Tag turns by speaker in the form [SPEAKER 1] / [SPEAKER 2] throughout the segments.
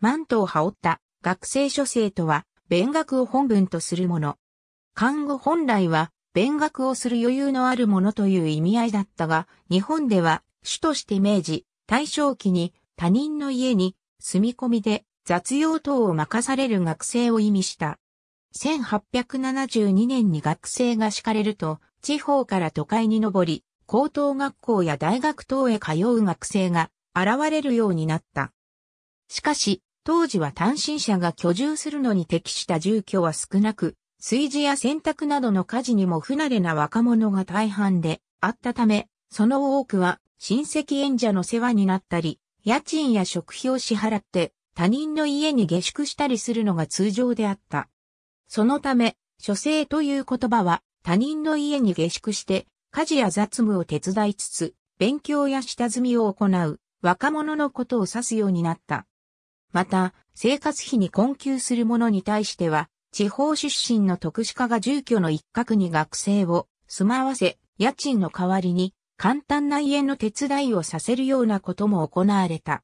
[SPEAKER 1] マン
[SPEAKER 2] トを羽織った学生書生とは、勉学を本文とするもの。漢語本来は、勉学をする余裕のあるものという意味合いだったが、日本では、主として明治、大正期に他人の家に住み込みで雑用等を任される学生を意味した。1872年に学生が敷かれると、地方から都会に上り、高等学校や大学等へ通う学生が現れるようになった。しかし、当時は単身者が居住するのに適した住居は少なく、炊事や洗濯などの家事にも不慣れな若者が大半であったため、その多くは親戚縁者の世話になったり、家賃や食費を支払って他人の家に下宿したりするのが通常であった。そのため、書生という言葉は他人の家に下宿して家事や雑務を手伝いつつ、勉強や下積みを行う若者のことを指すようになった。また、生活費に困窮する者に対しては、地方出身の特殊化が住居の一角に学生を住まわせ、家賃の代わりに簡単な家の手伝いをさせるようなことも行われた。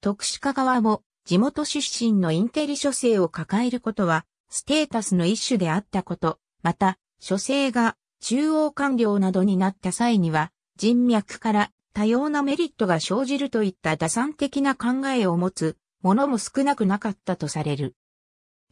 [SPEAKER 2] 特殊化側も地元出身のインテリ諸生を抱えることはステータスの一種であったこと、また諸生が中央官僚などになった際には人脈から多様なメリットが生じるといった打算的な考えを持つ物も少なくなかったとされる。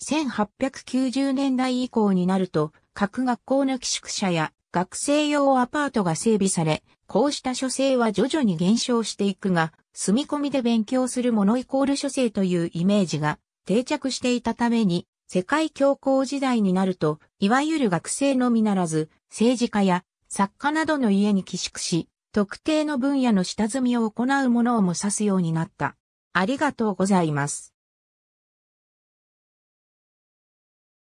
[SPEAKER 2] 1890年代以降になると、各学校の寄宿舎や学生用アパートが整備され、こうした書生は徐々に減少していくが、住み込みで勉強するものイコール書生というイメージが定着していたために、世界恐慌時代になると、いわゆる学生のみならず、政治家や作家などの家に寄宿し、特定の分野の下積みを行う者をも指すようになった。ありがとうございます。